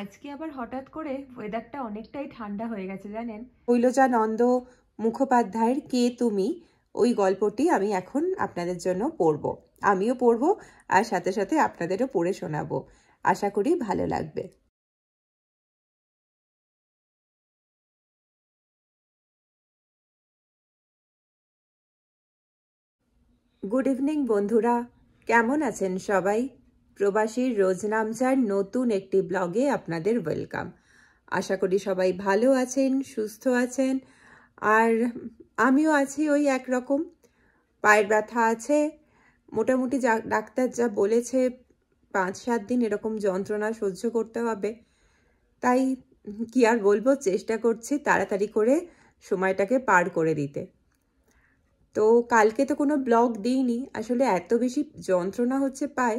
আজকে আবার হঠাৎ করে ওয়েদারটা অনেকটাই ঠান্ডা হয়ে গেছে জানেন নন্দ মুখোপাধ্যায়ের কে তুমি ওই গল্পটি আমি এখন আপনাদের জন্য পড়ব আমিও পড়ব আর সাথে সাথে আপনাদেরও পড়ে শোনাবো আশা করি ভালো লাগবে গুড ইভিনিং বন্ধুরা কেমন আছেন সবাই প্রবাসীর রোজনামজার নতুন একটি ব্লগে আপনাদের ওয়েলকাম আশা করি সবাই ভালো আছেন সুস্থ আছেন আর আমিও আছি ওই একরকম পায়ের ব্যথা আছে মোটামুটি যা ডাক্তার যা বলেছে পাঁচ সাত দিন এরকম যন্ত্রণা সহ্য করতে হবে তাই কি আর বলবো চেষ্টা করছি তাড়াতাড়ি করে সময়টাকে পার করে দিতে তো কালকে তো কোনো ব্লগ দিইনি আসলে এত বেশি যন্ত্রণা হচ্ছে পায়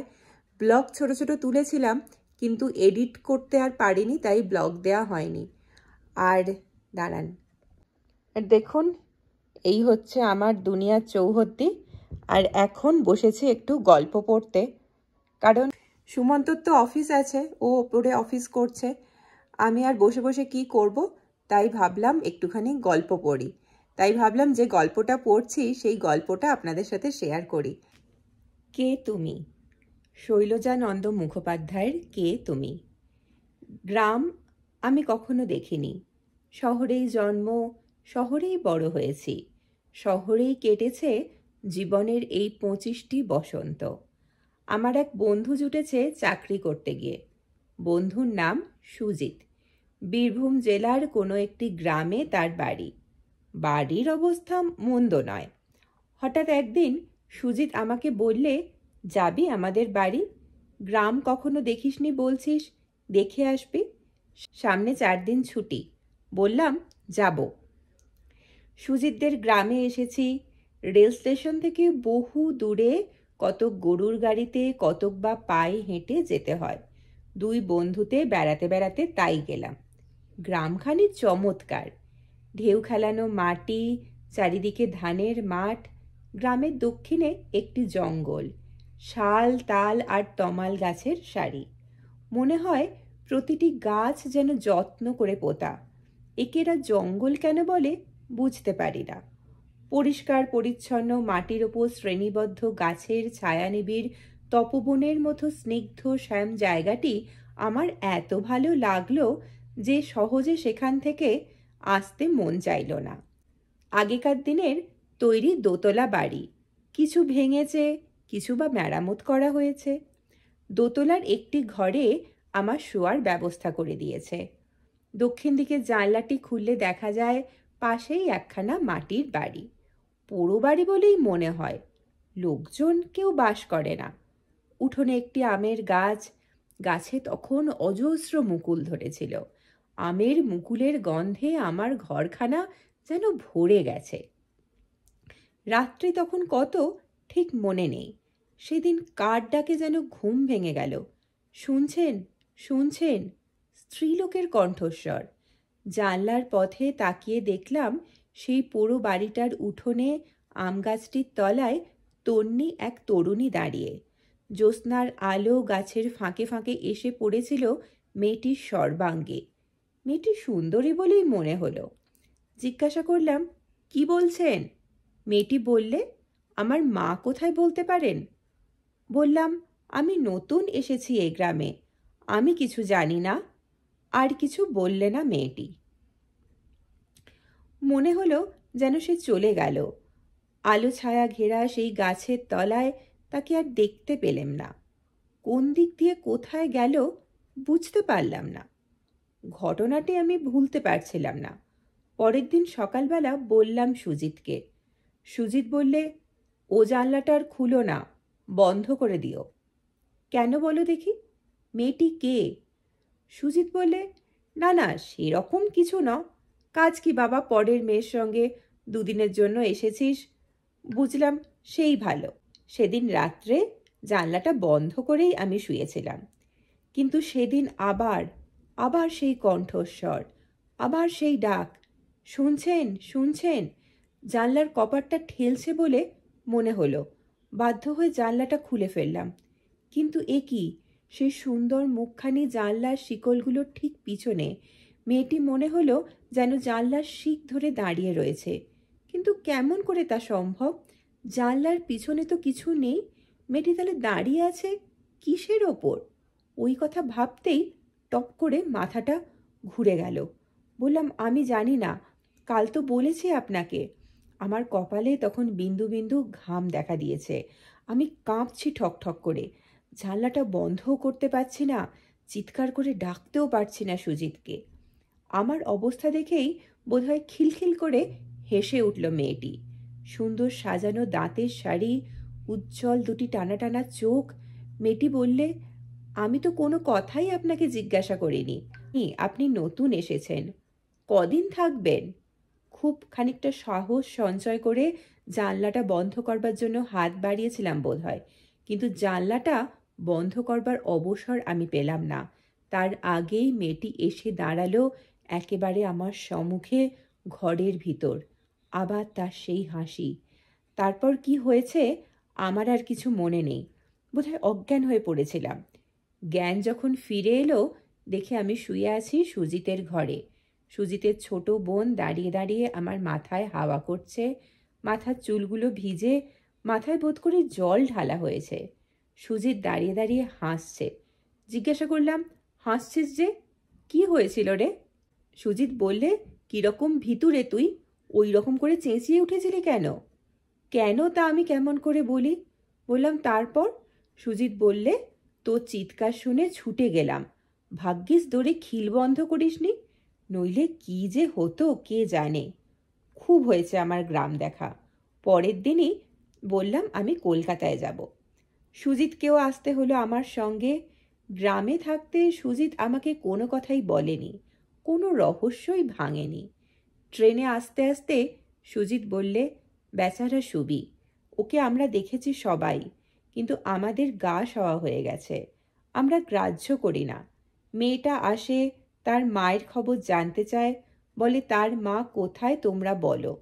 ব্লগ ছোট ছোট তুলেছিলাম কিন্তু এডিট করতে আর পারিনি তাই ব্লগ দেয়া হয়নি আর দাঁড়ান দেখুন এই হচ্ছে আমার দুনিয়ার চৌহদ্দি আর এখন বসেছি একটু গল্প পড়তে কারণ সুমন্তর তো অফিস আছে ও ওপরে অফিস করছে আমি আর বসে বসে কি করব তাই ভাবলাম একটুখানি গল্প পড়ি তাই ভাবলাম যে গল্পটা পড়ছি সেই গল্পটা আপনাদের সাথে শেয়ার করি কে তুমি শৈলজানন্দ মুখোপাধ্যায়ের কে তুমি গ্রাম আমি কখনো দেখিনি শহরেই জন্ম শহরেই বড় হয়েছি শহরেই কেটেছে জীবনের এই পঁচিশটি বসন্ত আমার এক বন্ধু জুটেছে চাকরি করতে গিয়ে বন্ধুর নাম সুজিত বীরভূম জেলার কোনো একটি গ্রামে তার বাড়ি বাড়ির অবস্থা মন্দ নয় হঠাৎ একদিন সুজিত আমাকে বললে যাবি আমাদের বাড়ি গ্রাম কখনো দেখিসনি বলছিস দেখে আসবি সামনে চার দিন ছুটি বললাম যাব সুজিতদের গ্রামে এসেছি রেল স্টেশন থেকে বহু দূরে কতক গরুর গাড়িতে কতক বা পায়ে হেঁটে যেতে হয় দুই বন্ধুতে বেড়াতে বেড়াতে তাই গেলাম গ্রামখানি চমৎকার ঢেউ খেলানো মাটি চারিদিকে ধানের মাঠ গ্রামের দক্ষিণে একটি জঙ্গল শাল তাল আর তমাল গাছের শাড়ি মনে হয় প্রতিটি গাছ যেন যত্ন করে পোতা একেরা জঙ্গল কেন বলে বুঝতে পারি না পরিষ্কার পরিচ্ছন্ন মাটির ওপর শ্রেণীবদ্ধ গাছের নিবিড় তপবনের মতো স্নিগ্ধ শ্যাম জায়গাটি আমার এত ভালো লাগলো যে সহজে সেখান থেকে আসতে মন চাইল না আগেকার দিনের তৈরি দোতলা বাড়ি কিছু ভেঙেছে কিছু বা মেরামত করা হয়েছে দোতলার একটি ঘরে আমার শোয়ার ব্যবস্থা করে দিয়েছে দক্ষিণ দিকে জানলাটি খুললে দেখা যায় পাশেই একখানা মাটির বাড়ি পোড়ো বাড়ি বলেই মনে হয় লোকজন কেউ বাস করে না উঠোনে একটি আমের গাছ গাছে তখন অজস্র মুকুল ধরেছিল আমের মুকুলের গন্ধে আমার ঘরখানা যেন ভরে গেছে রাত্রি তখন কত ঠিক মনে নেই সেদিন কার ডাকে যেন ঘুম ভেঙে গেল শুনছেন শুনছেন স্ত্রীলোকের কণ্ঠস্বর জানলার পথে তাকিয়ে দেখলাম সেই পুরো বাড়িটার উঠোনে আমগাছটির তলায় তন্নি এক তরুণী দাঁড়িয়ে জ্যোৎস্নার আলো গাছের ফাঁকে ফাঁকে এসে পড়েছিল মেয়েটির সর্বাঙ্গে মেয়েটি সুন্দরী বলেই মনে হলো জিজ্ঞাসা করলাম কি বলছেন মেয়েটি বললে আমার মা কোথায় বলতে পারেন বললাম আমি নতুন এসেছি এই গ্রামে আমি কিছু জানি না আর কিছু বললে না মেয়েটি মনে হলো যেন সে চলে গেল আলো ছায়া ঘেরা সেই গাছের তলায় তাকে আর দেখতে পেলাম না কোন দিক দিয়ে কোথায় গেল বুঝতে পারলাম না ঘটনাটি আমি ভুলতে পারছিলাম না পরের দিন সকালবেলা বললাম সুজিতকে সুজিত বললে ও জানলাটা আর খুলো না বন্ধ করে দিও কেন বলো দেখি মেয়েটি কে সুজিত বললে না না সেরকম কিছু না কাজ কি বাবা পরের মেয়ের সঙ্গে দুদিনের জন্য এসেছিস বুঝলাম সেই ভালো সেদিন রাত্রে জানলাটা বন্ধ করেই আমি শুয়েছিলাম কিন্তু সেদিন আবার আবার সেই কণ্ঠস্বর আবার সেই ডাক শুনছেন শুনছেন জানলার কপারটা ঠেলছে বলে মনে হলো বাধ্য হয়ে জানলাটা খুলে ফেললাম কিন্তু এ কি সে সুন্দর মুখখানি জানলার শিকলগুলোর ঠিক পিছনে মেয়েটি মনে হলো যেন জানলার শিক ধরে দাঁড়িয়ে রয়েছে কিন্তু কেমন করে তা সম্ভব জানলার পিছনে তো কিছু নেই মেয়েটি তাহলে দাঁড়িয়ে আছে কিসের ওপর ওই কথা ভাবতেই টপ করে মাথাটা ঘুরে গেল বললাম আমি জানি না কাল তো বলেছি আপনাকে আমার কপালে তখন বিন্দু বিন্দু ঘাম দেখা দিয়েছে আমি কাঁপছি ঠকঠক করে জানলাটা বন্ধও করতে পারছি না চিৎকার করে ডাকতেও পারছি না সুজিতকে আমার অবস্থা দেখেই বোধহয় খিলখিল করে হেসে উঠল মেয়েটি সুন্দর সাজানো দাঁতের শাড়ি উজ্জ্বল দুটি টানা টানা চোখ মেয়েটি বললে আমি তো কোনো কথাই আপনাকে জিজ্ঞাসা করিনি আপনি নতুন এসেছেন কদিন থাকবেন খুব খানিকটা সাহস সঞ্চয় করে জানলাটা বন্ধ করবার জন্য হাত বাড়িয়েছিলাম বোধ হয় কিন্তু জানলাটা বন্ধ করবার অবসর আমি পেলাম না তার আগেই মেয়েটি এসে দাঁড়ালো একেবারে আমার সম্মুখে ঘরের ভিতর আবার তার সেই হাসি তারপর কি হয়েছে আমার আর কিছু মনে নেই বোধহয় অজ্ঞান হয়ে পড়েছিলাম জ্ঞান যখন ফিরে এলো দেখে আমি শুয়ে আছি সুজিতের ঘরে সুজিতের ছোট বোন দাঁড়িয়ে দাঁড়িয়ে আমার মাথায় হাওয়া করছে মাথার চুলগুলো ভিজে মাথায় বোধ করে জল ঢালা হয়েছে সুজিত দাঁড়িয়ে দাঁড়িয়ে হাসছে জিজ্ঞাসা করলাম হাসছিস যে কি হয়েছিল রে সুজিত বললে কীরকম ভিতুরে তুই ওই রকম করে চেঁচিয়ে উঠেছিলি কেন কেন তা আমি কেমন করে বলি বললাম তারপর সুজিত বললে তো চিৎকার শুনে ছুটে গেলাম ভাগ্যিস দৌড়ে খিল বন্ধ করিসনি নইলে কি যে হতো কে জানে খুব হয়েছে আমার গ্রাম দেখা পরের দিনই বললাম আমি কলকাতায় যাব সুজিতকেও আসতে হলো আমার সঙ্গে গ্রামে থাকতে সুজিত আমাকে কোনো কথাই বলেনি কোনো রহস্যই ভাঙেনি ট্রেনে আসতে আসতে সুজিত বললে বেচারা সুবি ওকে আমরা দেখেছি সবাই কিন্তু আমাদের গা সওয়া হয়ে গেছে আমরা গ্রাহ্য করি না মেয়েটা আসে তার মায়ের খবর জানতে চায় বলে তার মা কোথায় তোমরা বলো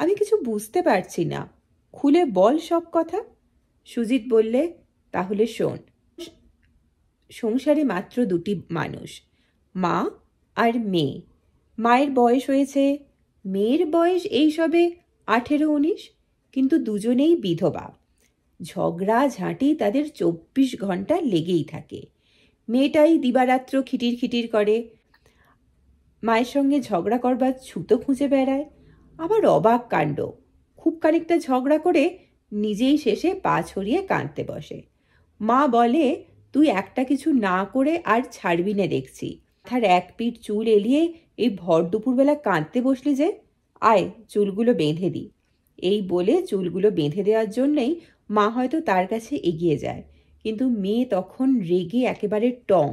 আমি কিছু বুঝতে পারছি না খুলে বল সব কথা সুজিত বললে তাহলে শোন সংসারে মাত্র দুটি মানুষ মা আর মেয়ে মায়ের বয়স হয়েছে মেয়ের বয়স এই সবে আঠেরো উনিশ কিন্তু দুজনেই বিধবা ঝগড়া ঝাঁটি তাদের চব্বিশ ঘন্টা লেগেই থাকে মেয়েটাই দিবারাত্র খিটির খিটির করে মায়ের সঙ্গে ঝগড়া করবার ছুতো খুঁজে বেড়ায় আবার অবাক কাণ্ড খুব খানিকটা ঝগড়া করে নিজেই শেষে পা ছড়িয়ে কাঁদতে বসে মা বলে তুই একটা কিছু না করে আর ছাড়বি না দেখছি তার এক পিঠ চুল এলিয়ে এই ভর দুপুরবেলা কাঁদতে বসলি যে আয় চুলগুলো বেঁধে দিই এই বলে চুলগুলো বেঁধে দেওয়ার জন্যেই মা হয়তো তার কাছে এগিয়ে যায় কিন্তু মেয়ে তখন রেগে একেবারে টং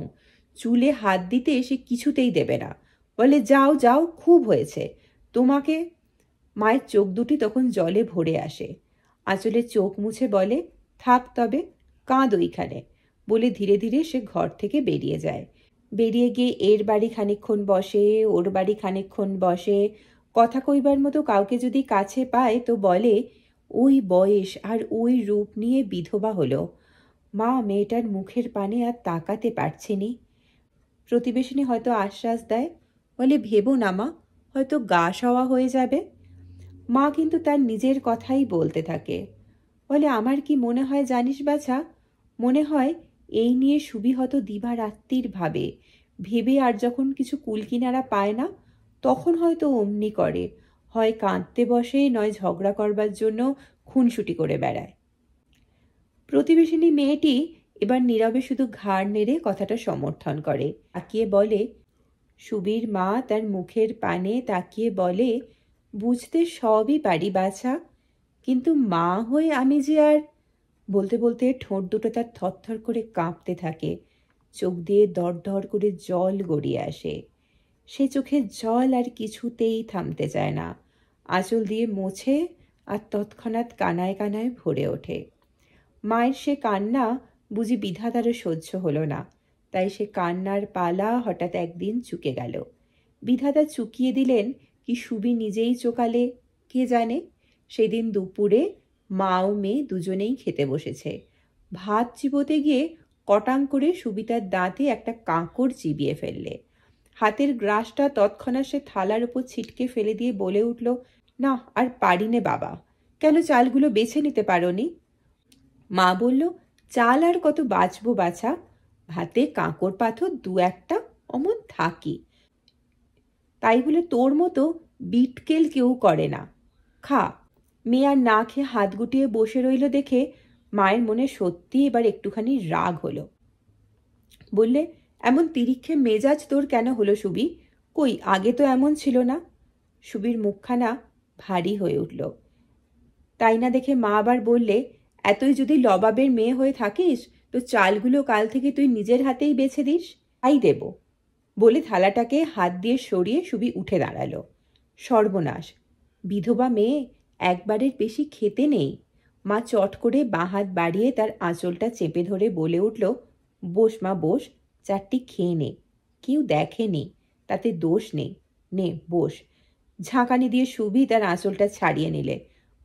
চুলে হাত দিতে সে কিছুতেই দেবে না বলে যাও যাও খুব হয়েছে তোমাকে মায়ের চোখ দুটি তখন জলে ভরে আসে আঁচলে চোখ মুছে বলে থাক তবে কাঁদ ওইখানে বলে ধীরে ধীরে সে ঘর থেকে বেরিয়ে যায় বেরিয়ে গিয়ে এর বাড়ি খানিক্ষণ বসে ওর বাড়ি খানিক্ষণ বসে কথা কইবার মতো কাউকে যদি কাছে পায় তো বলে ওই বয়স আর ওই রূপ নিয়ে বিধবা হলো মা মেয়েটার মুখের পানে আর তাকাতে নি প্রতিবেশিনী হয়তো আশ্বাস দেয় বলে ভেবো না মা হয়তো গা সওয়া হয়ে যাবে মা কিন্তু তার নিজের কথাই বলতে থাকে বলে আমার কি মনে হয় জানিস বাছা মনে হয় এই নিয়ে সুবি সুবিহত দিবারাত্রির ভাবে ভেবে আর যখন কিছু কুলকিনারা পায় না তখন হয়তো অমনি করে হয় কাঁদতে বসে নয় ঝগড়া করবার জন্য খুনসুটি করে বেড়ায় প্রতিবেশিনী মেয়েটি এবার নীরবে শুধু ঘাড় নেড়ে কথাটা সমর্থন করে তাকিয়ে বলে সুবীর মা তার মুখের পানে তাকিয়ে বলে বুঝতে সবই পারি বাছা কিন্তু মা হয়ে আমি যে আর বলতে বলতে ঠোঁট দুটো তার থরথর করে কাঁপতে থাকে চোখ দিয়ে দরদর করে জল গড়িয়ে আসে সে চোখে জল আর কিছুতেই থামতে চায় না আঁচল দিয়ে মোছে আর তৎক্ষণাৎ কানায় কানায় ভরে ওঠে মায়ের সে কান্না বুঝি বিধাতারও সহ্য হল না তাই সে কান্নার পালা হঠাৎ একদিন চুকে গেল বিধাতা চুকিয়ে দিলেন কি সুবি নিজেই চোকালে কে জানে সেদিন দুপুরে মা ও মেয়ে দুজনেই খেতে বসেছে ভাত চিবোতে গিয়ে কটাং করে সুবিতার দাঁতে একটা কাঁকড় চিবিয়ে ফেললে হাতের গ্রাসটা তৎক্ষণাৎ সে থালার উপর ছিটকে ফেলে দিয়ে বলে উঠল না আর পারিনে বাবা কেন চালগুলো বেছে নিতে পারোনি মা বলল চাল আর কত বাঁচবো বাছা ভাতে কাঁকড় পাথর দু একটা অমন থাকে তাই বলে তোর মতো বিটকেল কেউ করে না খা মেয়ে আর না খেয়ে হাত গুটিয়ে বসে রইল দেখে মায়ের মনে সত্যি এবার একটুখানি রাগ হলো বললে এমন তিরিক্ষে মেজাজ তোর কেন হলো সুবি কই আগে তো এমন ছিল না সুবির মুখখানা ভারী হয়ে উঠল তাই না দেখে মা আবার বললে এতই যদি লবাবের মেয়ে হয়ে থাকিস তো চালগুলো কাল থেকে তুই নিজের হাতেই বেছে দিস তাই দেব বলে থালাটাকে হাত দিয়ে সরিয়ে সুবি উঠে দাঁড়ালো সর্বনাশ বিধবা মেয়ে একবারের বেশি খেতে নেই মা চট করে বাঁ হাত বাড়িয়ে তার আঁচলটা চেপে ধরে বলে উঠল বোস মা বোস চারটি খেয়ে নে কেউ দেখেনি তাতে দোষ নেই নে বোস ঝাঁকানি দিয়ে সুবি তার আঁচলটা ছাড়িয়ে নিলে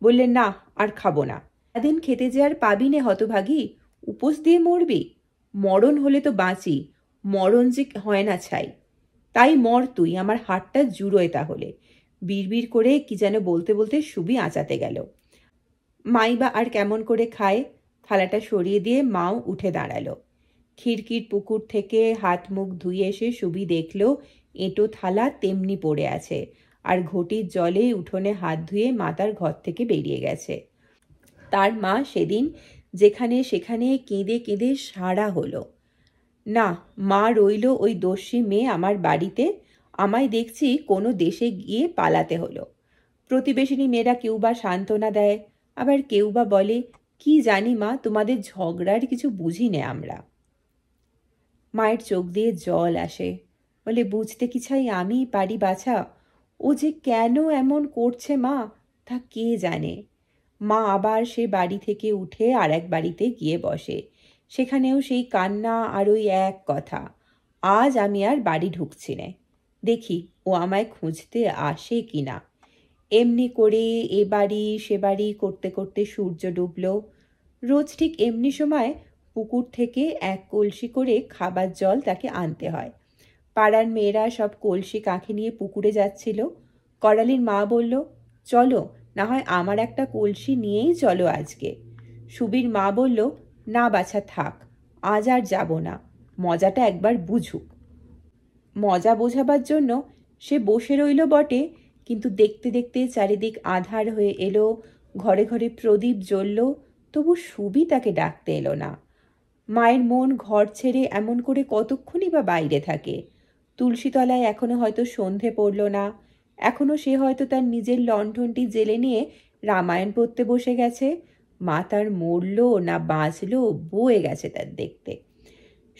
বললে না আর খাবো না এদিন খেতে যে আর পাবি নে হতভাগী উপোস দিয়ে মরবি মরণ হলে তো বাঁচি মরণ যে হয় না ছাই তাই মর তুই আমার হাটটা জুড়োয় তাহলে বিড়বির করে কি যেন বলতে বলতে সুবি আঁচাতে গেল মাই বা আর কেমন করে খায় থালাটা সরিয়ে দিয়ে মাও উঠে দাঁড়ালো খিড়কির পুকুর থেকে হাত মুখ ধুয়ে এসে সুবি দেখল এঁটো থালা তেমনি পড়ে আছে আর ঘটির জলে উঠোনে হাত ধুয়ে মাতার ঘর থেকে বেরিয়ে গেছে তার মা সেদিন যেখানে সেখানে কেঁদে কেঁদে সারা হলো না মা রইল ওই দস্যি মেয়ে আমার বাড়িতে আমায় দেখছি কোনো দেশে গিয়ে পালাতে হলো প্রতিবেশিনী মেয়েরা কেউ বা সান্ত্বনা দেয় আবার কেউ বা বলে কি জানি মা তোমাদের ঝগড়ার কিছু বুঝি নে আমরা মায়ের চোখ দিয়ে জল আসে বলে বুঝতে কি চাই আমি পারি বাছা ও যে কেন এমন করছে মা তা কে জানে মা আবার সে বাড়ি থেকে উঠে আর এক বাড়িতে গিয়ে বসে সেখানেও সেই কান্না আর ওই এক কথা আজ আমি আর বাড়ি ঢুকছি না দেখি ও আমায় খুঁজতে আসে কি না এমনি করে এ বাড়ি সে বাড়ি করতে করতে সূর্য ডুবল রোজ ঠিক এমনি সময় পুকুর থেকে এক কলসি করে খাবার জল তাকে আনতে হয় পাড়ার মেয়েরা সব কলসি কাঁখে নিয়ে পুকুরে যাচ্ছিল করালির মা বলল চলো না হয় আমার একটা কলসি নিয়েই চলো আজকে সুবীর মা বলল না বাছা থাক আজ আর যাব না মজাটা একবার বুঝুক মজা বোঝাবার জন্য সে বসে রইল বটে কিন্তু দেখতে দেখতে চারিদিক আধার হয়ে এলো ঘরে ঘরে প্রদীপ জ্বলল তবু সুবি তাকে ডাকতে এলো না মায়ের মন ঘর ছেড়ে এমন করে কতক্ষণই বা বাইরে থাকে তুলসীতলায় এখনো হয়তো সন্ধে পড়ল না এখনও সে হয়তো তার নিজের লণ্ঠনটি জেলে নিয়ে রামায়ণ পড়তে বসে গেছে মা তার মরল না বাঁচল বয়ে গেছে তার দেখতে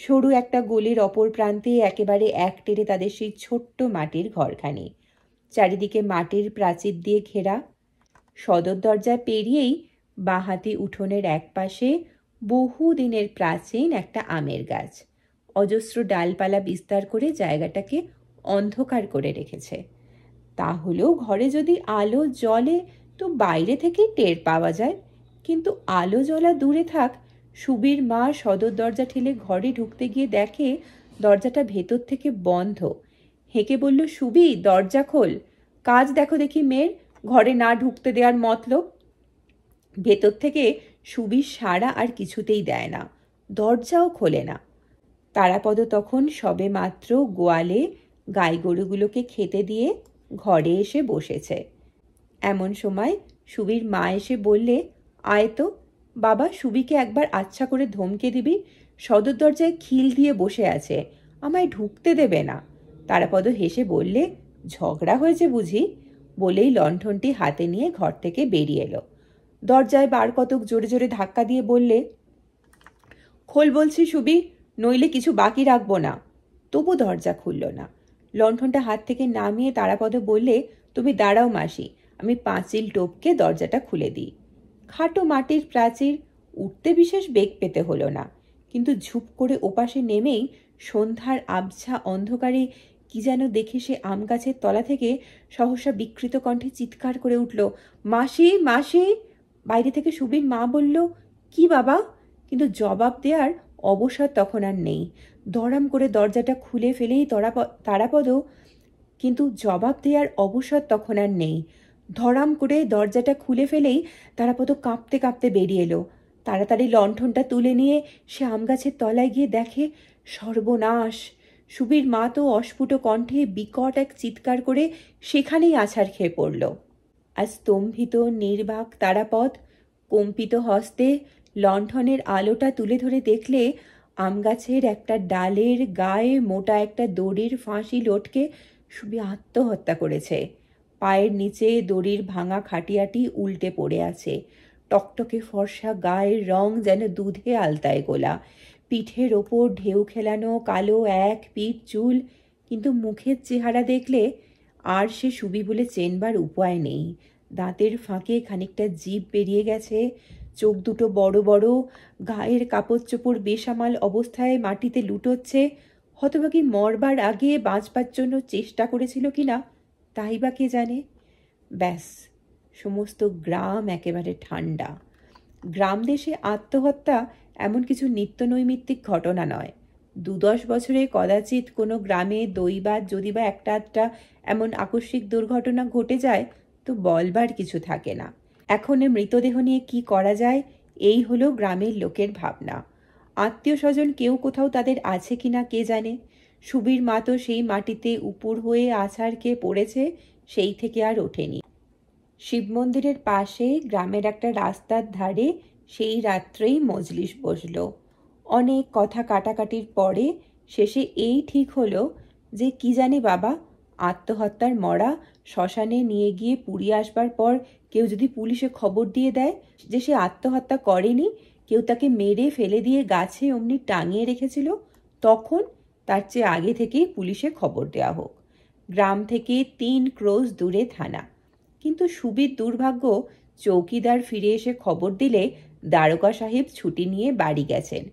সরু একটা গলির অপর প্রান্তে একেবারে এক টেরে তাদের সেই ছোট্ট মাটির ঘরখানি চারিদিকে মাটির প্রাচীর দিয়ে ঘেরা সদর দরজা পেরিয়েই বাঁহাতি উঠোনের এক পাশে বহুদিনের প্রাচীন একটা আমের গাছ অজস্র ডালপালা বিস্তার করে জায়গাটাকে অন্ধকার করে রেখেছে তাহলেও ঘরে যদি আলো জ্বলে তো বাইরে থেকেই টের পাওয়া যায় কিন্তু আলো জ্বলা দূরে থাক সুবীর মা সদর দরজা ঠেলে ঘরে ঢুকতে গিয়ে দেখে দরজাটা ভেতর থেকে বন্ধ হেঁকে বলল সুবি দরজা খোল কাজ দেখো দেখি মেয়ের ঘরে না ঢুকতে দেওয়ার মতলব ভেতর থেকে সুবি সারা আর কিছুতেই দেয় না দরজাও খোলে না তারাপদ তখন সবে মাত্র গোয়ালে গাই গরুগুলোকে খেতে দিয়ে ঘরে এসে বসেছে এমন সময় সুবির মা এসে বললে আয় তো বাবা সুবিকে একবার আচ্ছা করে ধমকে দিবি সদর দরজায় খিল দিয়ে বসে আছে আমায় ঢুকতে দেবে না তারাপদ হেসে বললে ঝগড়া হয়েছে বুঝি বলেই লণ্ঠনটি হাতে নিয়ে ঘর থেকে বেরিয়ে এলো দরজায় বার কতক জোরে জোরে ধাক্কা দিয়ে বললে খোল বলছি সুবি নইলে কিছু বাকি রাখবো না তবু দরজা খুলল না লণ্ঠনটা হাত থেকে নামিয়ে তারাপদে বললে তুমি দাঁড়াও মাসি আমি পাঁচিল টোপকে দরজাটা খুলে দিই খাটো মাটির প্রাচীর উঠতে বিশেষ বেগ পেতে হলো না কিন্তু ঝুপ করে ওপাশে নেমেই সন্ধ্যার আবছা অন্ধকারে কি যেন দেখে সে আম গাছের তলা থেকে সহসা বিকৃত কণ্ঠে চিৎকার করে উঠল মাসি মাসি বাইরে থেকে সুবীর মা বলল কি বাবা কিন্তু জবাব দেওয়ার অবসর তখন আর নেই দরাম করে দরজাটা খুলে ফেলেই তারাপদ কিন্তু জবাব দেওয়ার অবসর তখন আর নেই ধরাম করে দরজাটা খুলে ফেলেই তারাপদ কাঁপতে কাঁপতে বেরিয়ে এলো তাড়াতাড়ি লণ্ঠনটা তুলে নিয়ে সে আমগাছের তলায় গিয়ে দেখে সর্বনাশ সুবীর মা তো অস্ফুট কণ্ঠে বিকট এক চিৎকার করে সেখানেই আছাড় খেয়ে পড়ল আর স্তম্ভিত নির্বাক তারাপদ কম্পিত হস্তে লণ্ঠনের আলোটা তুলে ধরে দেখলে আম গাছের একটা ডালের গায়ে মোটা একটা দড়ির ফাঁসি লটকে সুবি আত্মহত্যা করেছে পায়ের নিচে দড়ির ভাঙা খাটিয়াটি উল্টে পড়ে আছে টকটকে ফর্সা গায়ের রং যেন দুধে আলতায় গোলা পিঠের ওপর ঢেউ খেলানো কালো এক পিঠ চুল কিন্তু মুখের চেহারা দেখলে আর সে সুবি বলে চেনবার উপায় নেই দাঁতের ফাঁকে খানিকটা জীব বেরিয়ে গেছে চোখ দুটো বড় বড় গায়ের কাপড় চোপড় বেসামাল অবস্থায় মাটিতে লুটোচ্ছে হতভাগী মরবার আগে বাঁচবার জন্য চেষ্টা করেছিল কিনা তাই বা কে জানে ব্যাস সমস্ত গ্রাম একেবারে ঠান্ডা গ্রাম দেশে আত্মহত্যা এমন কিছু নিত্য নৈমিত্তিক ঘটনা নয় দু দশ বছরে কদাচিৎ কোনো গ্রামে দৈবাত যদি বা একটা আধটা এমন আকস্মিক দুর্ঘটনা ঘটে যায় তো বলবার কিছু থাকে না এখন মৃতদেহ নিয়ে কি করা যায় এই হলো গ্রামের লোকের ভাবনা আত্মীয় স্বজন কেউ কোথাও তাদের আছে কি না কে জানে সুবীর মা তো সেই মাটিতে উপর হয়ে আছাড়কে পড়েছে সেই থেকে আর ওঠেনি শিব মন্দিরের পাশে গ্রামের একটা রাস্তার ধারে সেই রাত্রেই মজলিস বসল অনেক কথা কাটাকাটির পরে শেষে এই ঠিক হলো যে কি জানে বাবা আত্মহত্যার মরা শ্মশানে নিয়ে গিয়ে পুড়িয়ে আসবার পর কেউ যদি পুলিশে খবর দিয়ে দেয় যে সে আত্মহত্যা করেনি কেউ তাকে মেরে ফেলে দিয়ে গাছে অমনি টাঙিয়ে রেখেছিল তখন তার চেয়ে আগে থেকেই পুলিশে খবর দেওয়া হোক গ্রাম থেকে তিন ক্রোজ দূরে থানা কিন্তু সুবির দুর্ভাগ্য চৌকিদার ফিরে এসে খবর দিলে দ্বারকা সাহেব ছুটি নিয়ে বাড়ি গেছেন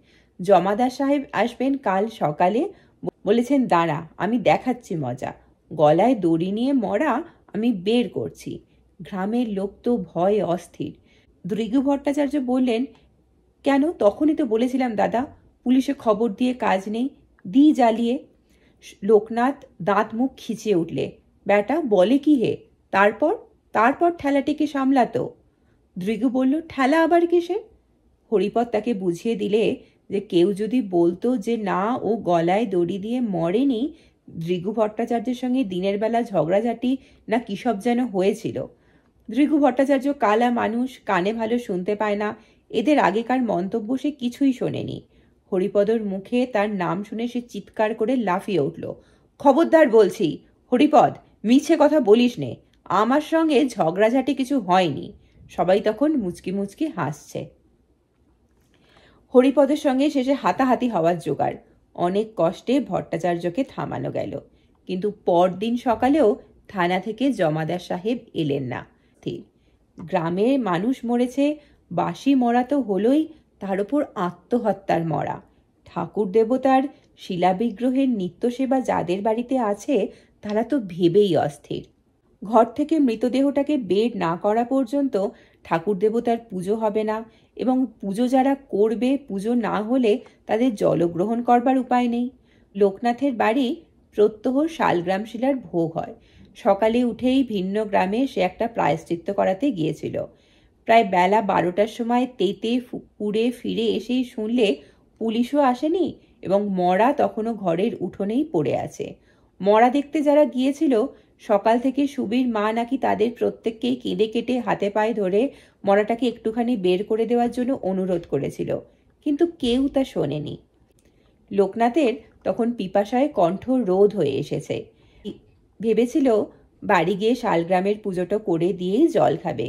জমাদার সাহেব আসবেন কাল সকালে বলেছেন দাঁড়া আমি দেখাচ্ছি মজা গলায় দড়ি নিয়ে মরা আমি বের করছি গ্রামের লোক তো ভয়ে অস্থির দৃগু ভট্টাচার্য বললেন কেন তখনই তো বলেছিলাম দাদা পুলিশে খবর দিয়ে কাজ নেই দি জ্বালিয়ে লোকনাথ দাঁত মুখ খিচিয়ে উঠলে ব্যাটা বলে কি হে তারপর তারপর ঠেলাটিকে সামলাতো দৃগু বলল ঠেলা আবার কিসে হরিপদ তাকে বুঝিয়ে দিলে যে কেউ যদি বলতো যে না ও গলায় দড়ি দিয়ে মরেনি দৃগু ভট্টাচার্যের সঙ্গে দিনের বেলা ঝগড়াঝাটি না কি সব যেন হয়েছিল দৃগু ভট্টাচার্য কালা মানুষ কানে ভালো শুনতে পায় না এদের আগেকার মন্তব্য সে কিছুই শোনেনি হরিপদর মুখে তার নাম শুনে সে চিৎকার করে লাফিয়ে উঠল খবরদার বলছি হরিপদ মিছে কথা বলিস নে আমার সঙ্গে ঝগড়াঝাটি কিছু হয়নি সবাই তখন মুচকি মুচকি হাসছে হরিপদের সঙ্গে শেষে হাতাহাতি হওয়ার জোগাড় অনেক কষ্টে ভট্টাচার্যকে থামানো গেল কিন্তু পরদিন সকালেও থানা থেকে জমাদার সাহেব এলেন না গ্রামের মানুষ মরেছে বাসি মরা তো হলোই তার উপর আত্মহত্যার মরা ঠাকুর দেবতার শিলাবিগ্রহের নিত্যসেবা যাদের বাড়িতে আছে তারা তো ভেবেই অস্থির ঘর থেকে মৃতদেহটাকে বের না করা পর্যন্ত ঠাকুর দেবতার পুজো হবে না এবং পুজো যারা করবে পুজো না হলে তাদের জলগ্রহণ করবার উপায় নেই লোকনাথের বাড়ি প্রত্যহ শালগ্রাম শিলার ভোগ হয় সকালে উঠেই ভিন্ন গ্রামে সে একটা প্রায়শ্চিত্ত করাতে গিয়েছিল প্রায় বেলা বারোটার সময় তেতে পুড়ে ফিরে এসেই শুনলে পুলিশও আসেনি এবং মরা তখনও ঘরের উঠোনেই পড়ে আছে মরা দেখতে যারা গিয়েছিল সকাল থেকে সুবীর মা নাকি তাদের প্রত্যেককেই কেঁদে কেটে হাতে পায়ে ধরে মরাটাকে একটুখানি বের করে দেওয়ার জন্য অনুরোধ করেছিল কিন্তু কেউ তা শোনেনি লোকনাথের তখন পিপাসায় কণ্ঠ রোধ হয়ে এসেছে ভেবেছিল বাড়ি গিয়ে শালগ্রামের পুজোটা করে দিয়েই জল খাবে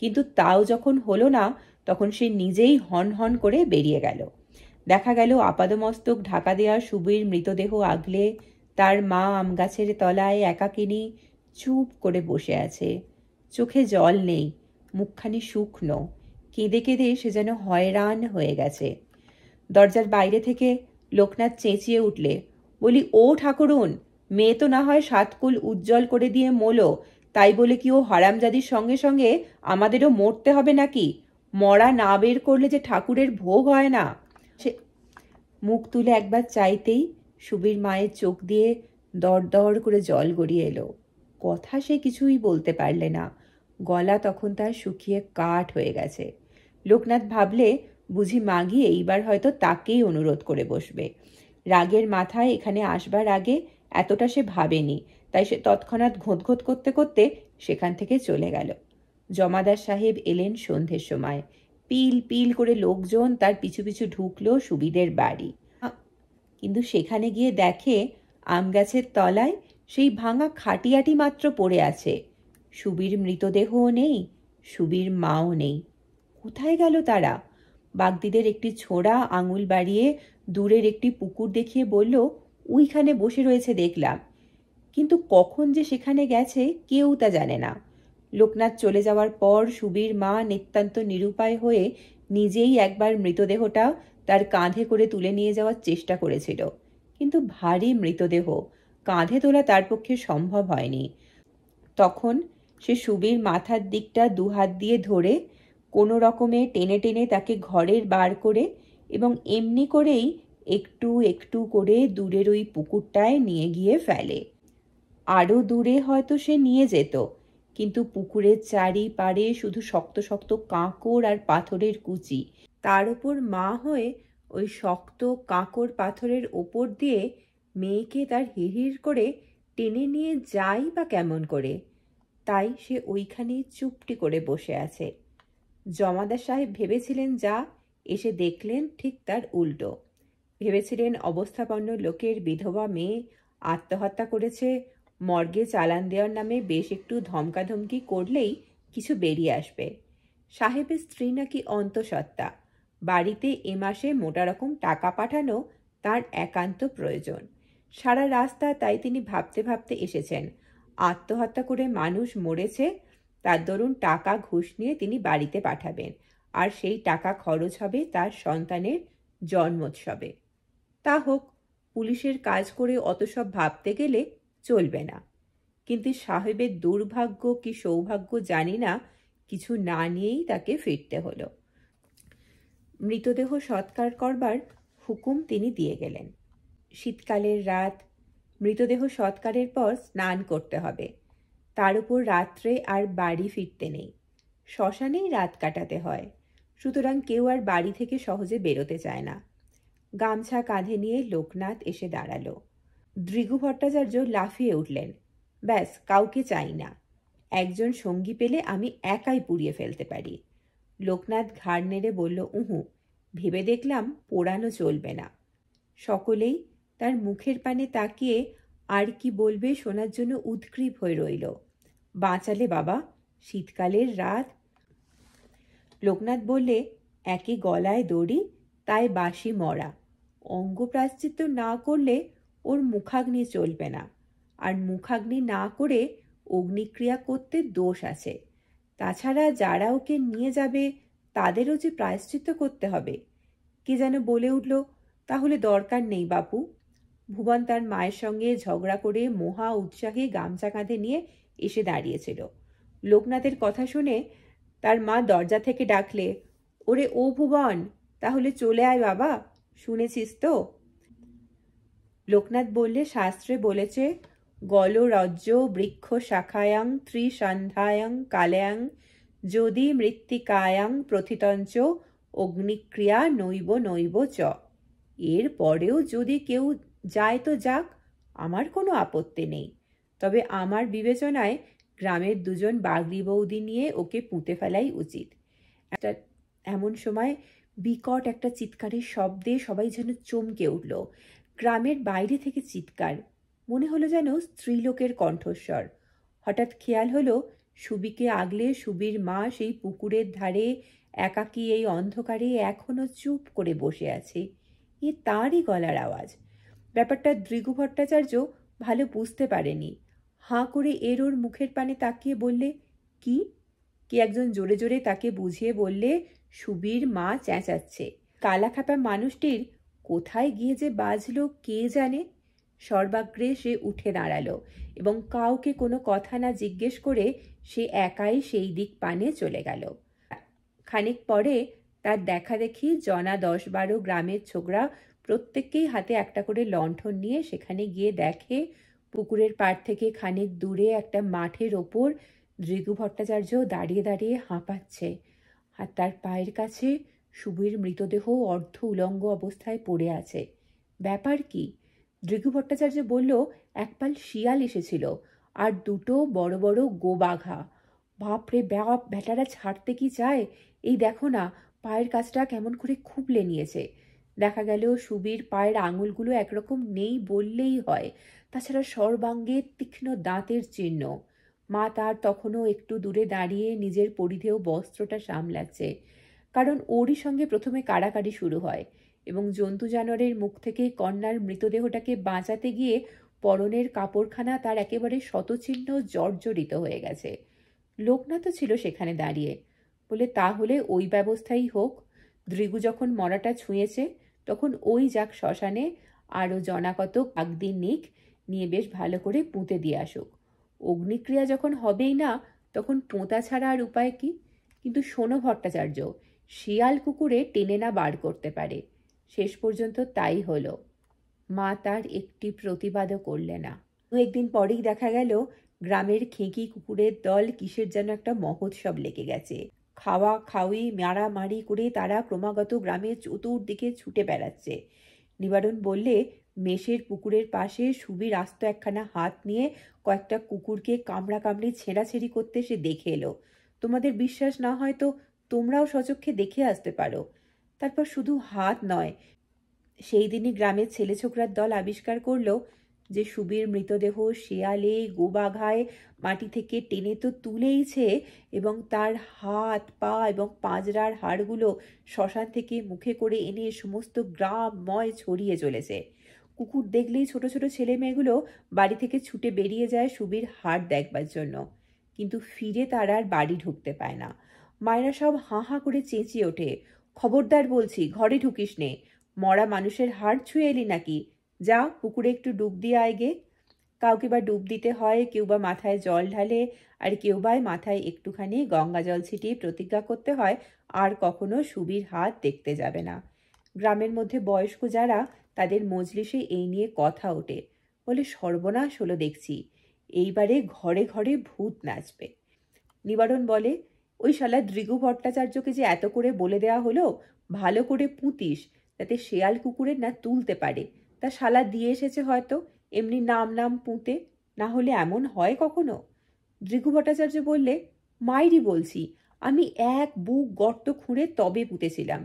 কিন্তু তাও যখন হলো না তখন সে নিজেই হন হন করে বেরিয়ে গেল দেখা গেল আপাদমস্তক ঢাকা দেওয়া সুবীর মৃতদেহ আগলে তার মা আম গাছের তলায় একাকিনী চুপ করে বসে আছে চোখে জল নেই মুখখানি শুকনো কেঁদে কেঁদে সে যেন হয়রান হয়ে গেছে দরজার বাইরে থেকে লোকনাথ চেঁচিয়ে উঠলে বলি ও ঠাকুরুন মেয়ে তো না হয় সাতকুল উজ্জ্বল করে দিয়ে মোলো তাই বলে কি ও হারামজাদির সঙ্গে সঙ্গে আমাদেরও মরতে হবে নাকি মরা না বের করলে যে ঠাকুরের ভোগ হয় না সে মুখ তুলে একবার চাইতেই সুবীর মায়ের চোখ দিয়ে দর করে জল গড়িয়ে এলো কথা সে কিছুই বলতে পারলে না গলা তখন তার শুকিয়ে কাঠ হয়ে গেছে লোকনাথ ভাবলে বুঝি মাগি এইবার হয়তো তাকেই অনুরোধ করে বসবে রাগের মাথায় এখানে আসবার আগে এতটা সে ভাবেনি তাই সে তৎক্ষণাৎ ঘোঁত করতে করতে সেখান থেকে চলে গেল জমাদার সাহেব এলেন সন্ধ্যের সময় পিল পিল করে লোকজন তার পিছু পিছু ঢুকলো সুবিদের বাড়ি কিন্তু সেখানে গিয়ে দেখে আম গাছের তলায় সেই ভাঙা খাটিয়াটি মাত্র পড়ে আছে সুবীর মৃতদেহও নেই সুবীর মাও নেই কোথায় গেল তারা বাগদিদের একটি ছোড়া আঙুল বাড়িয়ে দূরের একটি পুকুর দেখিয়ে বলল ওইখানে বসে রয়েছে দেখলাম কিন্তু কখন যে সেখানে গেছে কেউ তা জানে না লোকনাথ চলে যাওয়ার পর সুবীর মা নিতান্ত নিরুপায় হয়ে নিজেই একবার মৃতদেহটা তার কাঁধে করে তুলে নিয়ে যাওয়ার চেষ্টা করেছিল কিন্তু ভারী মৃতদেহ কাঁধে তোলা তার পক্ষে সম্ভব হয়নি তখন সে সুবির মাথার দিকটা দু হাত দিয়ে ধরে কোনো রকমে টেনে টেনে তাকে ঘরের বার করে এবং এমনি করেই একটু একটু করে দূরের ওই পুকুরটায় নিয়ে গিয়ে ফেলে আরও দূরে হয়তো সে নিয়ে যেত কিন্তু পুকুরের পারে শুধু শক্ত শক্ত কাঁকড় আর পাথরের কুচি তার ওপর মা হয়ে ওই শক্ত কাঁকর পাথরের ওপর দিয়ে মেয়েকে তার হিড় করে টেনে নিয়ে যাই বা কেমন করে তাই সে ওইখানেই চুপটি করে বসে আছে জমাদার সাহেব ভেবেছিলেন যা এসে দেখলেন ঠিক তার উল্টো ভেবেছিলেন অবস্থাপন্ন লোকের বিধবা মেয়ে আত্মহত্যা করেছে মর্গে চালান দেওয়ার নামে বেশ একটু ধমকাধমকি করলেই কিছু বেরিয়ে আসবে সাহেবের স্ত্রী নাকি অন্তঃসত্ত্বা বাড়িতে এ মাসে মোটা রকম টাকা পাঠানো তার একান্ত প্রয়োজন সারা রাস্তা তাই তিনি ভাবতে ভাবতে এসেছেন আত্মহত্যা করে মানুষ মরেছে তার দরুন টাকা ঘুষ নিয়ে তিনি বাড়িতে পাঠাবেন আর সেই টাকা খরচ হবে তার সন্তানের জন্মোৎসবে তা হোক পুলিশের কাজ করে অত সব ভাবতে গেলে চলবে না কিন্তু সাহেবের দুর্ভাগ্য কি সৌভাগ্য জানি না কিছু না নিয়েই তাকে ফিরতে হলো মৃতদেহ সৎকার করবার হুকুম তিনি দিয়ে গেলেন শীতকালের রাত মৃতদেহ সৎকারের পর স্নান করতে হবে তার উপর রাত্রে আর বাড়ি ফিরতে নেই শ্মশানেই রাত কাটাতে হয় সুতরাং কেউ আর বাড়ি থেকে সহজে বেরোতে চায় না গামছা কাঁধে নিয়ে লোকনাথ এসে দাঁড়ালো দৃঘু ভট্টাচার্য লাফিয়ে উঠলেন ব্যাস কাউকে চাই না একজন সঙ্গী পেলে আমি একাই পুড়িয়ে ফেলতে পারি লোকনাথ ঘাড় নেড়ে বলল উহু ভেবে দেখলাম পোড়ানো চলবে না সকলেই তার মুখের পানে তাকিয়ে আর কি বলবে শোনার জন্য উদ্গ্রীব হয়ে রইল বাঁচালে বাবা শীতকালের রাত লোকনাথ বললে একে গলায় দড়ি তাই বাসি মরা প্রাশ্চিত্য না করলে ওর মুখাগ্নি চলবে না আর মুখাগ্নি না করে অগ্নিক্রিয়া করতে দোষ আছে তাছাড়া যারা ওকে নিয়ে যাবে তাদেরও যে প্রায়শ্চিত্ত করতে হবে কে যেন বলে উঠল তাহলে দরকার নেই বাপু ভুবন তার মায়ের সঙ্গে ঝগড়া করে মহা উৎসাহে গামছা কাঁধে নিয়ে এসে দাঁড়িয়েছিল লোকনাথের কথা শুনে তার মা দরজা থেকে ডাকলে ওরে ও ভুবন তাহলে চলে আয় বাবা শুনেছিস তো লোকনাথ বললে শাস্ত্রে বলেছে গলরজ্জ বৃক্ষ শাখায়াং ত্রিসান্ধ্যায়াং কালয়াং যদি মৃত্তিকায়াং প্রথিতঞ্চ অগ্নিক্রিয়া নৈব নৈব চ এর পরেও যদি কেউ যায় তো যাক আমার কোনো আপত্তি নেই তবে আমার বিবেচনায় গ্রামের দুজন বাগরি বৌদি নিয়ে ওকে পুঁতে ফেলাই উচিত একটা এমন সময় বিকট একটা চিৎকারের শব্দে সবাই যেন চমকে উঠল গ্রামের বাইরে থেকে চিৎকার মনে হলো যেন স্ত্রীলোকের কণ্ঠস্বর হঠাৎ খেয়াল হলো সুবিকে আগলে সুবির মা সেই পুকুরের ধারে একাকি এই অন্ধকারে এখনো চুপ করে বসে আছে এ তারই গলার আওয়াজ ব্যাপারটা দৃগু ভট্টাচার্য ভালো বুঝতে পারেনি হাঁ করে এর ওর মুখের পানে তাকিয়ে বললে কি কি একজন জোরে জোরে তাকে বুঝিয়ে বললে সুবির মা চেঁচাচ্ছে কালাখাপা মানুষটির কোথায় গিয়ে যে বাজলো কে জানে সর্বাগ্রে সে উঠে দাঁড়ালো এবং কাউকে কোনো কথা না জিজ্ঞেস করে সে একাই সেই দিক পানে চলে গেল খানিক পরে তার দেখা দেখি জনা দশ বারো গ্রামের ছোকরা প্রত্যেককেই হাতে একটা করে লণ্ঠন নিয়ে সেখানে গিয়ে দেখে পুকুরের পাড় থেকে খানিক দূরে একটা মাঠের ওপর দৃগু ভট্টাচার্য দাঁড়িয়ে দাঁড়িয়ে হাঁপাচ্ছে আর তার পায়ের কাছে শুভের মৃতদেহ অর্ধ উলঙ্গ অবস্থায় পড়ে আছে ব্যাপার কি ভৃগু ভট্টাচার্য বলল একপাল শিয়াল এসেছিল আর দুটো বড় বড় গোবাঘা বাপরে বাপ ভেটারা ছাড়তে কি চায় এই দেখো না পায়ের কাজটা কেমন করে খুবলে নিয়েছে দেখা গেল সুবির পায়ের আঙুলগুলো একরকম নেই বললেই হয় তাছাড়া সর্বাঙ্গে তীক্ষ্ণ দাঁতের চিহ্ন মা তার তখনও একটু দূরে দাঁড়িয়ে নিজের পরিধেয় বস্ত্রটা সামলাচ্ছে কারণ ওরই সঙ্গে প্রথমে কাড়াকাড়ি শুরু হয় এবং জন্তু জানোয়ারের মুখ থেকে কন্যার মৃতদেহটাকে বাঁচাতে গিয়ে পরনের কাপড়খানা তার একেবারে শতচিহ্ন জর্জরিত হয়ে গেছে লোকনা তো ছিল সেখানে দাঁড়িয়ে বলে তাহলে ওই ব্যবস্থাই হোক দৃগু যখন মরাটা ছুঁয়েছে তখন ওই যাক শ্মশানে আরও জনাকত কাকদিন নিক নিয়ে বেশ ভালো করে পুঁতে দিয়ে আসুক অগ্নিক্রিয়া যখন হবেই না তখন পোঁতা ছাড়া আর উপায় কি কিন্তু শোনো ভট্টাচার্য শিয়াল কুকুরে টেনে না বার করতে পারে শেষ পর্যন্ত তাই হলো মা তার একটি প্রতিবাদও করলে না দু একদিন পরেই দেখা গেল গ্রামের খেঁকি কুকুরের দল কিসের যেন একটা মহোৎসব লেগে গেছে খাওয়া খাওয়ি মারামারি করে তারা ক্রমাগত গ্রামের চতুর্দিকে ছুটে বেড়াচ্ছে নিবারণ বললে মেষের পুকুরের পাশে সুবির আস্ত একখানা হাত নিয়ে কয়েকটা কুকুরকে কামড়া কামড়ে ছেঁড়াছেড়ি করতে সে দেখে এলো তোমাদের বিশ্বাস না হয় তো তোমরাও সচক্ষে দেখে আসতে পারো তারপর শুধু হাত নয় সেই দিনই গ্রামের ছেলে ছোকরার দল আবিষ্কার করল যে সুবীর মৃতদেহ শেয়ালে গোবাঘায় মাটি থেকে টেনে তো তুলেইছে এবং তার হাত পা এবং পাঁজরার হাড়গুলো শ্মশান থেকে মুখে করে এনে সমস্ত গ্রাম ময় ছড়িয়ে চলেছে কুকুর দেখলেই ছোট ছোট ছেলে মেয়েগুলো বাড়ি থেকে ছুটে বেরিয়ে যায় সুবীর হাড় দেখবার জন্য কিন্তু ফিরে তারা আর বাড়ি ঢুকতে পায় না মায়েরা সব হাঁ হাঁ করে চেঁচিয়ে ওঠে খবরদার বলছি ঘরে ঢুকিস নে মরা মানুষের হাড় ছুঁয়ে এলি নাকি যা পুকুরে একটু ডুব দিয়ে আয়গে কাউকে বা ডুব দিতে হয় কেউ বা মাথায় জল ঢালে আর কেউ বা মাথায় একটুখানি গঙ্গা জল ছিটিয়ে প্রতিজ্ঞা করতে হয় আর কখনো সুবির হাত দেখতে যাবে না গ্রামের মধ্যে বয়স্ক যারা তাদের মজলিসে এই নিয়ে কথা ওঠে বলে সর্বনাশ হলো দেখছি এইবারে ঘরে ঘরে ভূত নাচবে নিবারণ বলে ওই শালা দৃগু ভট্টাচার্যকে যে এত করে বলে দেয়া হলো ভালো করে পুঁতিস যাতে শেয়াল কুকুরের না তুলতে পারে তা শালা দিয়ে এসেছে হয়তো এমনি নাম নাম পুঁতে না হলে এমন হয় কখনো দৃঘু ভট্টাচার্য বললে মাইরি বলছি আমি এক বুক গর্ত খুঁড়ে তবে পুঁতেছিলাম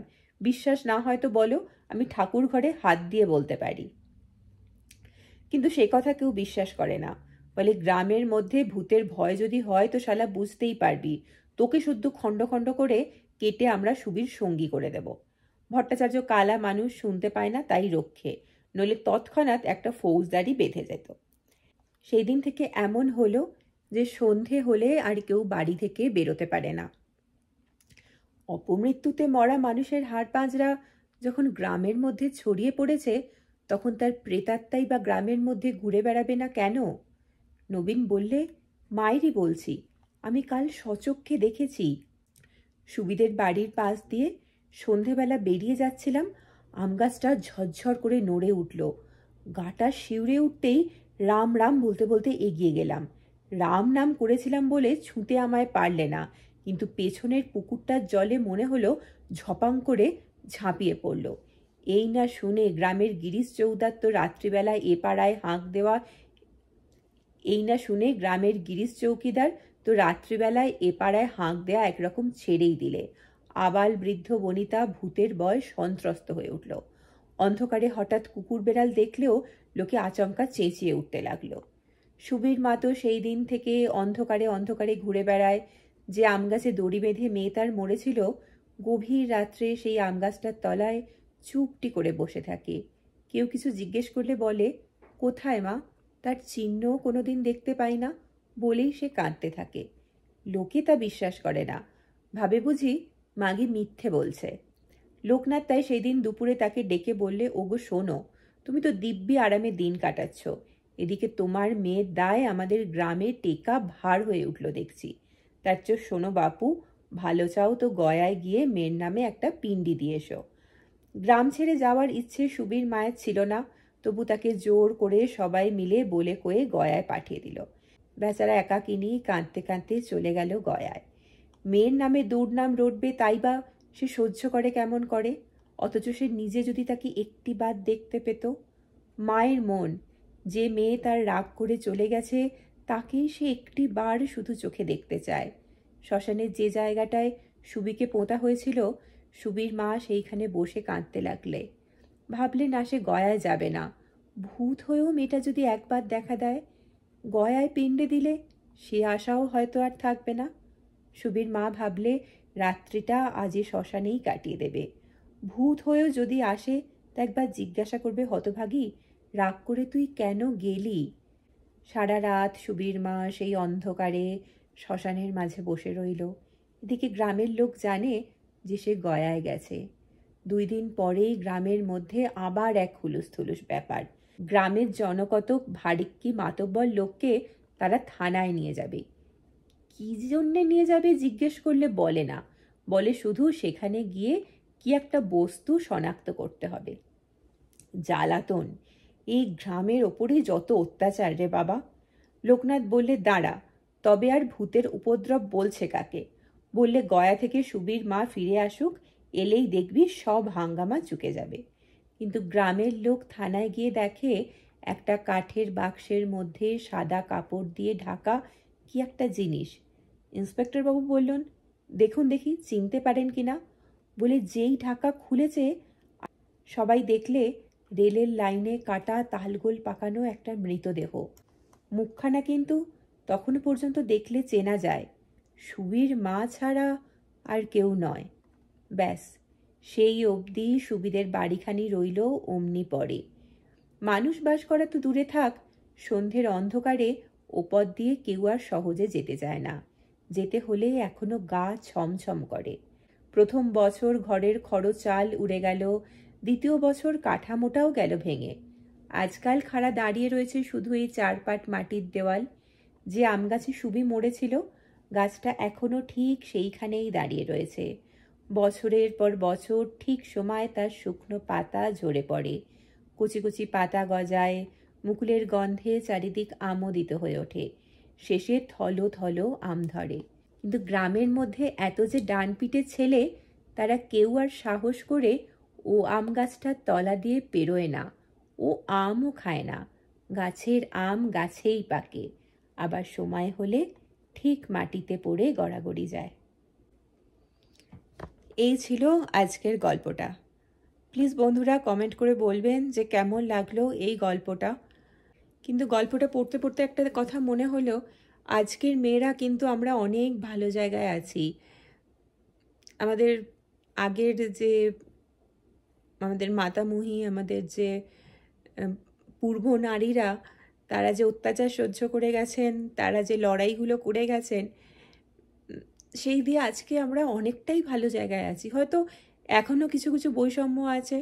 বিশ্বাস না হয়তো বলো আমি ঠাকুর ঘরে হাত দিয়ে বলতে পারি কিন্তু সে কথা কেউ বিশ্বাস করে না বলে গ্রামের মধ্যে ভূতের ভয় যদি হয় তো শালা বুঝতেই পারবি তোকে শুদ্ধ খণ্ড খণ্ড করে কেটে আমরা সুবীর সঙ্গী করে দেব ভট্টাচার্য কালা মানুষ শুনতে পায় না তাই রক্ষে নইলে তৎক্ষণাৎ একটা ফৌজদারি বেঁধে যেত সেই দিন থেকে এমন হলো যে সন্ধে হলে আর কেউ বাড়ি থেকে বেরোতে পারে না অপমৃত্যুতে মরা মানুষের হাড় পাঁজরা যখন গ্রামের মধ্যে ছড়িয়ে পড়েছে তখন তার প্রেতাত্মাই বা গ্রামের মধ্যে ঘুরে বেড়াবে না কেন নবীন বললে মায়েরই বলছি আমি কাল সচক্ষে দেখেছি সুবিদের বাড়ির পাশ দিয়ে সন্ধেবেলা বেরিয়ে যাচ্ছিলাম আমগাছটা ঝরঝর করে নড়ে উঠল গাটা শিউরে উঠতেই রাম রাম বলতে বলতে এগিয়ে গেলাম রাম নাম করেছিলাম বলে ছুঁতে আমায় পারলে না কিন্তু পেছনের পুকুরটার জলে মনে হলো ঝপাং করে ঝাঁপিয়ে পড়ল এই না শুনে গ্রামের গিরিশ চৌদার তো রাত্রিবেলায় এ পাড়ায় হাঁক দেওয়া এই না শুনে গ্রামের গিরিশ চৌকিদার তো রাত্রিবেলায় এ পাড়ায় হাঁক দেয়া একরকম ছেড়েই দিলে আবাল বৃদ্ধ বনিতা ভূতের বয় সন্ত্রস্ত হয়ে উঠল অন্ধকারে হঠাৎ কুকুর বেড়াল দেখলেও লোকে আচমকা চেঁচিয়ে উঠতে লাগলো সুবীর মা তো সেই দিন থেকে অন্ধকারে অন্ধকারে ঘুরে বেড়ায় যে আমগাছে দড়ি বেঁধে মেয়ে তার মরেছিল গভীর রাত্রে সেই আমগাছটার তলায় চুপটি করে বসে থাকে কেউ কিছু জিজ্ঞেস করলে বলে কোথায় মা তার চিহ্নও কোনোদিন দেখতে পাই না বলেই সে কাঁদতে থাকে লোকে তা বিশ্বাস করে না ভাবে বুঝি মাগি মিথ্যে বলছে লোকনাথ তাই সেই দিন দুপুরে তাকে ডেকে বললে ওগো শোনো তুমি তো দিব্যি আরামে দিন কাটাচ্ছ এদিকে তোমার মেয়ের দায় আমাদের গ্রামে টেকা ভার হয়ে উঠল দেখছি তার চেয়ে শোনো বাপু ভালো চাও তো গয়ায় গিয়ে মেয়ের নামে একটা পিণ্ডি দিয়ে এসো গ্রাম ছেড়ে যাওয়ার ইচ্ছে সুবীর মায়ের ছিল না তবু তাকে জোর করে সবাই মিলে বলে কয়ে গয়ায় পাঠিয়ে দিল বেচারা একাকিনী কাঁদতে কাঁদতে চলে গেল গয়ায় মেয়ের নামে নাম রটবে তাই বা সে সহ্য করে কেমন করে অথচ সে নিজে যদি তাকে একটি বার দেখতে পেত মায়ের মন যে মেয়ে তার রাগ করে চলে গেছে তাকেই সে একটি বার শুধু চোখে দেখতে চায় শ্মশানের যে জায়গাটায় সুবিকে পোঁতা হয়েছিল সুবির মা সেইখানে বসে কাঁদতে লাগলে ভাবলে না সে গয়ায় যাবে না ভূত হয়েও মেয়েটা যদি একবার দেখা দেয় গয়ায় পিণ্ডে দিলে সে আশাও হয়তো আর থাকবে না সুবীর মা ভাবলে রাত্রিটা আজই শ্মশানেই কাটিয়ে দেবে ভূত হয়েও যদি আসে তা একবার জিজ্ঞাসা করবে হতভাগী রাগ করে তুই কেন গেলি সারা রাত সুবীর মা সেই অন্ধকারে শ্মশানের মাঝে বসে রইল এদিকে গ্রামের লোক জানে যে সে গয়ায় গেছে দুই দিন পরেই গ্রামের মধ্যে আবার এক হুলুস থুলুস ব্যাপার গ্রামের জনকতক ভারিক্কি মাতব্বর লোককে তারা থানায় নিয়ে যাবে কি জন্যে নিয়ে যাবে জিজ্ঞেস করলে বলে না বলে শুধু সেখানে গিয়ে কি একটা বস্তু শনাক্ত করতে হবে জ্বালাতন এই গ্রামের ওপরে যত অত্যাচার রে বাবা লোকনাথ বললে দাঁড়া তবে আর ভূতের উপদ্রব বলছে কাকে বললে গয়া থেকে সুবীর মা ফিরে আসুক এলেই দেখবি সব হাঙ্গামা চুকে যাবে কিন্তু গ্রামের লোক থানায় গিয়ে দেখে একটা কাঠের বাক্সের মধ্যে সাদা কাপড় দিয়ে ঢাকা কি একটা জিনিস ইন্সপেক্টরবাবু বললেন দেখুন দেখি চিনতে পারেন কি না বলে যেই ঢাকা খুলেছে সবাই দেখলে রেলের লাইনে কাটা তালগোল পাকানো একটা মৃতদেহ মুখখানা কিন্তু তখনও পর্যন্ত দেখলে চেনা যায় সুবির মা ছাড়া আর কেউ নয় ব্যাস সেই অবধি সুবিদের বাড়িখানি রইল অমনি পরে মানুষ বাস করা তো দূরে থাক সন্ধ্যের অন্ধকারে ওপর দিয়ে কেউ আর সহজে যেতে যায় না যেতে হলে এখনো গা ছমছম করে প্রথম বছর ঘরের খড়ো চাল উড়ে গেল দ্বিতীয় বছর কাঠামোটাও গেল ভেঙে আজকাল খাড়া দাঁড়িয়ে রয়েছে শুধু এই চারপাট মাটির দেওয়াল যে আম গাছে সুবি মরেছিল গাছটা এখনও ঠিক সেইখানেই দাঁড়িয়ে রয়েছে বছরের পর বছর ঠিক সময় তার শুকনো পাতা ঝরে পড়ে কুচি কুচি পাতা গজায় মুকুলের গন্ধে চারিদিক আমোদিত হয়ে ওঠে শেষে থলো থলো আম ধরে কিন্তু গ্রামের মধ্যে এত যে ডানপিটে ছেলে তারা কেউ আর সাহস করে ও আম গাছটার তলা দিয়ে পেরোয় না ও আমও খায় না গাছের আম গাছেই পাকে আবার সময় হলে ঠিক মাটিতে পড়ে গড়াগড়ি যায় এই ছিল আজকের গল্পটা প্লিজ বন্ধুরা কমেন্ট করে বলবেন যে কেমন লাগলো এই গল্পটা কিন্তু গল্পটা পড়তে পড়তে একটা কথা মনে হলো আজকের মেয়েরা কিন্তু আমরা অনেক ভালো জায়গায় আছি আমাদের আগের যে আমাদের মাতামুহি আমাদের যে পূর্ব নারীরা তারা যে অত্যাচার সহ্য করে গেছেন তারা যে লড়াইগুলো করে গেছেন সেই দিয়ে আজকে আমরা অনেকটাই ভালো জায়গায় আছি হয়তো এখনও কিছু কিছু বৈষম্য আছে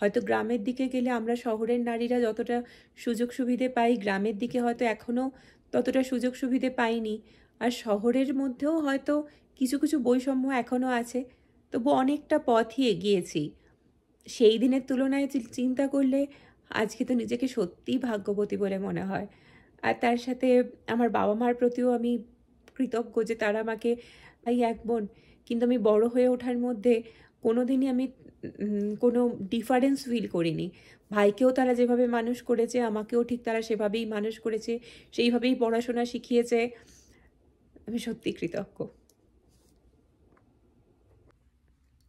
হয়তো গ্রামের দিকে গেলে আমরা শহরের নারীরা যতটা সুযোগ সুবিধে পাই গ্রামের দিকে হয়তো এখনও ততটা সুযোগ সুবিধে পাইনি আর শহরের মধ্যেও হয়তো কিছু কিছু বৈষম্য এখনও আছে তবু অনেকটা পথই এগিয়েছি সেই দিনের তুলনায় চিন্তা করলে আজকে তো নিজেকে সত্যিই ভাগ্যবতী বলে মনে হয় আর তার সাথে আমার বাবা মার প্রতিও আমি কৃতজ্ঞ যে তারা আমাকে ভাই এক বোন কিন্তু আমি বড় হয়ে ওঠার মধ্যে কোনো দিনই আমি কোনো ডিফারেন্স ফিল করিনি ভাইকেও তারা যেভাবে মানুষ করেছে আমাকেও ঠিক তারা সেভাবেই মানুষ করেছে সেইভাবেই পড়াশোনা শিখিয়েছে আমি সত্যি কৃতজ্ঞ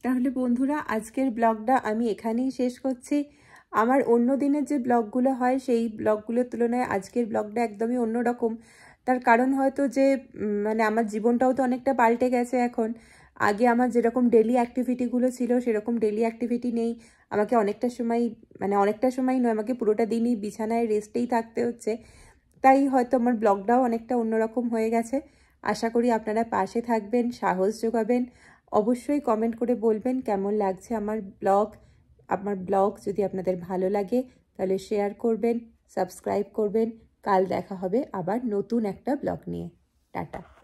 তাহলে বন্ধুরা আজকের ব্লগটা আমি এখানেই শেষ করছি আমার অন্য দিনের যে ব্লগগুলো হয় সেই ব্লগগুলোর তুলনায় আজকের ব্লগটা একদমই অন্যরকম তার কারণ হয়তো যে মানে আমার জীবনটাও তো অনেকটা পাল্টে গেছে এখন আগে আমার যেরকম ডেলি অ্যাক্টিভিটিগুলো ছিল সেরকম ডেলি অ্যাক্টিভিটি নেই আমাকে অনেকটা সময় মানে অনেকটা সময় নয় আমাকে পুরোটা দিনই বিছানায় রেস্টেই থাকতে হচ্ছে তাই হয়তো আমার ব্লগটাও অনেকটা অন্যরকম হয়ে গেছে আশা করি আপনারা পাশে থাকবেন সাহস যোগাবেন অবশ্যই কমেন্ট করে বলবেন কেমন লাগছে আমার ব্লগ আমার ব্লগ যদি আপনাদের ভালো লাগে তাহলে শেয়ার করবেন সাবস্ক্রাইব করবেন কাল দেখা হবে আবার নতুন একটা ব্লগ নিয়ে টাটা